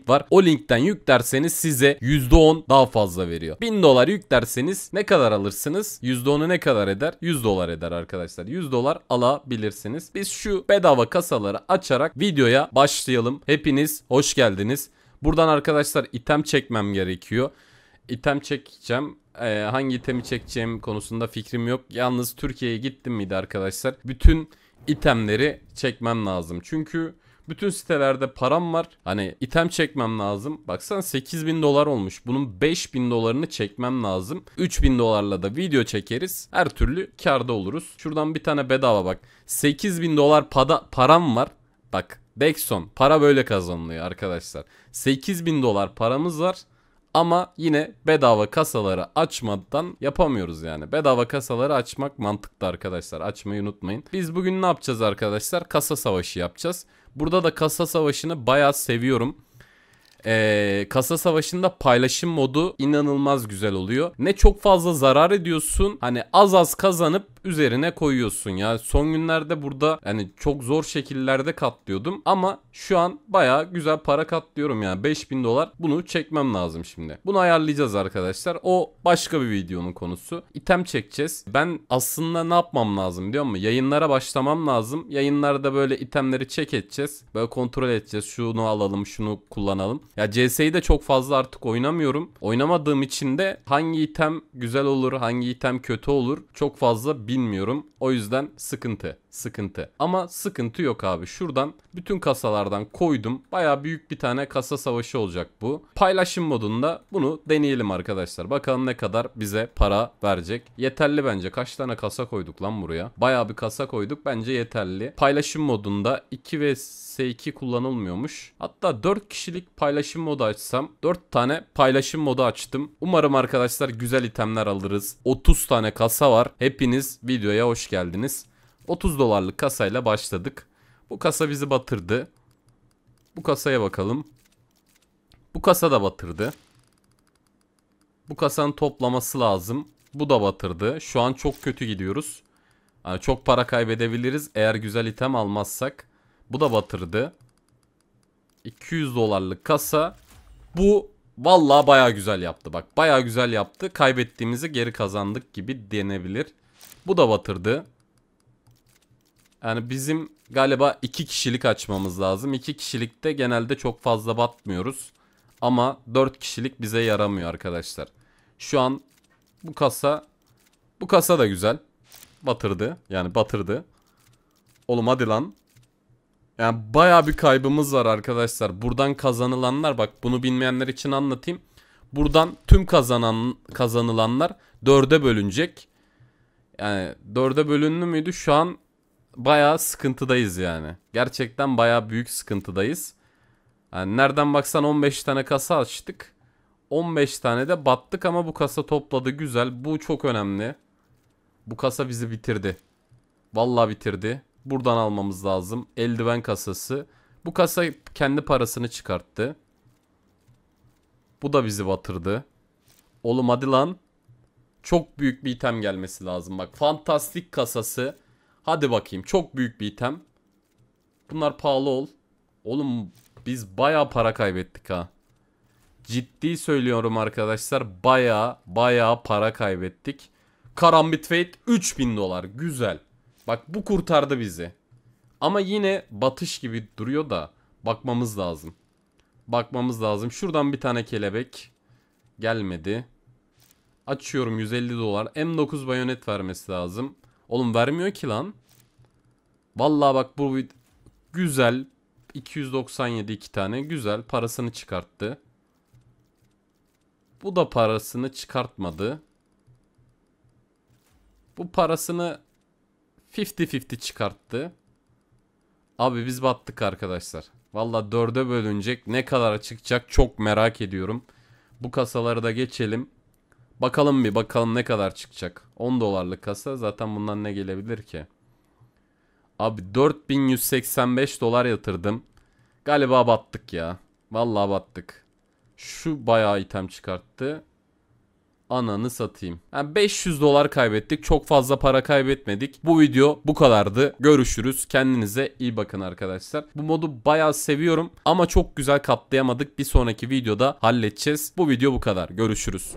link var. O linkten yüklerseniz size %10 daha fazla veriyor. 1000 dolar yüklerseniz ne kadar alırsınız? %10'u ne kadar eder? 100 dolar eder arkadaşlar. 100 dolar alabilirsiniz. Biz şu bedava kasaları açarak videoya başlayalım. Hepiniz hoş geldiniz. Buradan arkadaşlar item çekmem gerekiyor. İtem çekeceğim. Ee, hangi itemi çekeceğim konusunda fikrim yok. Yalnız Türkiye'ye gittim miydi arkadaşlar? Bütün itemleri çekmem lazım. Çünkü bütün sitelerde param var. Hani item çekmem lazım. Baksana 8000 dolar olmuş. Bunun 5000 dolarını çekmem lazım. 3000 dolarla da video çekeriz. Her türlü karda oluruz. Şuradan bir tane bedava bak. 8000 dolar para param var. Bak Dexon para böyle kazanılıyor arkadaşlar. 8000 dolar paramız var. Ama yine bedava kasaları açmadan yapamıyoruz yani. Bedava kasaları açmak mantıklı arkadaşlar. Açmayı unutmayın. Biz bugün ne yapacağız arkadaşlar? Kasa savaşı yapacağız. Burada da kasa savaşını bayağı seviyorum e, kasa savaşında paylaşım modu inanılmaz güzel oluyor. Ne çok fazla zarar ediyorsun hani az az kazanıp üzerine koyuyorsun ya. Son günlerde burada hani çok zor şekillerde katlıyordum ama şu an baya güzel para katlıyorum yani 5000 dolar bunu çekmem lazım şimdi. Bunu ayarlayacağız arkadaşlar. O başka bir videonun konusu. İtem çekeceğiz. Ben aslında ne yapmam lazım diyor musun? Yayınlara başlamam lazım. Yayınlarda böyle itemleri çek edeceğiz. Böyle kontrol edeceğiz. Şunu alalım, şunu kullanalım. Ya CS'yi de çok fazla artık oynamıyorum. Oynamadığım için de hangi item güzel olur, hangi item kötü olur çok fazla bilmiyorum. O yüzden sıkıntı sıkıntı. Ama sıkıntı yok abi. Şuradan bütün kasalardan koydum. Baya büyük bir tane kasa savaşı olacak bu. Paylaşım modunda bunu deneyelim arkadaşlar. Bakalım ne kadar bize para verecek. Yeterli bence. Kaç tane kasa koyduk lan buraya? Baya bir kasa koyduk. Bence yeterli. Paylaşım modunda 2 ve S2 kullanılmıyormuş. Hatta 4 kişilik paylaşım modu açsam 4 tane paylaşım modu açtım. Umarım arkadaşlar güzel itemler alırız. 30 tane kasa var. Hepiniz videoya hoş geldiniz. 30 dolarlık kasayla başladık. Bu kasa bizi batırdı. Bu kasaya bakalım. Bu kasa da batırdı. Bu kasanın toplaması lazım. Bu da batırdı. Şu an çok kötü gidiyoruz. Yani çok para kaybedebiliriz eğer güzel item almazsak. Bu da batırdı. 200 dolarlık kasa. Bu Vallahi baya güzel yaptı bak. Baya güzel yaptı. Kaybettiğimizi geri kazandık gibi denebilir. Bu da batırdı. Yani bizim galiba iki kişilik açmamız lazım. İki kişilikte genelde çok fazla batmıyoruz. Ama dört kişilik bize yaramıyor arkadaşlar. Şu an bu kasa bu kasa da güzel. Batırdı. Yani batırdı. Oğlum hadi lan. Yani baya bir kaybımız var arkadaşlar. Buradan kazanılanlar bak bunu bilmeyenler için anlatayım. Buradan tüm kazanan kazanılanlar dörde bölünecek. Yani dörde bölündü müydü? Şu an bayağı sıkıntıdayız yani. Gerçekten bayağı büyük sıkıntıdayız. Yani nereden baksan 15 tane kasa açtık. 15 tane de battık ama bu kasa topladı güzel. Bu çok önemli. Bu kasa bizi bitirdi. Vallahi bitirdi. Buradan almamız lazım. Eldiven kasası. Bu kasa kendi parasını çıkarttı. Bu da bizi batırdı. Oğlum hadi lan. Çok büyük bir item gelmesi lazım. Bak fantastik kasası. Hadi bakayım çok büyük bir item. Bunlar pahalı ol. Oğlum biz baya para kaybettik ha. Ciddi söylüyorum arkadaşlar. Baya baya para kaybettik. Karambit Fate 3000 dolar. Güzel. Bak bu kurtardı bizi. Ama yine batış gibi duruyor da bakmamız lazım. Bakmamız lazım. Şuradan bir tane kelebek gelmedi. Açıyorum 150 dolar. M9 bayonet vermesi lazım. Oğlum vermiyor ki lan. Vallahi bak bu güzel 297 iki tane güzel parasını çıkarttı. Bu da parasını çıkartmadı. Bu parasını 50-50 çıkarttı. Abi biz battık arkadaşlar. Valla dörde bölünecek ne kadar çıkacak çok merak ediyorum. Bu kasaları da geçelim. Bakalım bir bakalım ne kadar çıkacak. 10 dolarlık kasa zaten bundan ne gelebilir ki? Abi 4185 dolar yatırdım. Galiba battık ya. Vallahi battık. Şu bayağı item çıkarttı. Ananı satayım. Yani 500 dolar kaybettik. Çok fazla para kaybetmedik. Bu video bu kadardı. Görüşürüz. Kendinize iyi bakın arkadaşlar. Bu modu bayağı seviyorum ama çok güzel katlayamadık. Bir sonraki videoda halledeceğiz. Bu video bu kadar. Görüşürüz.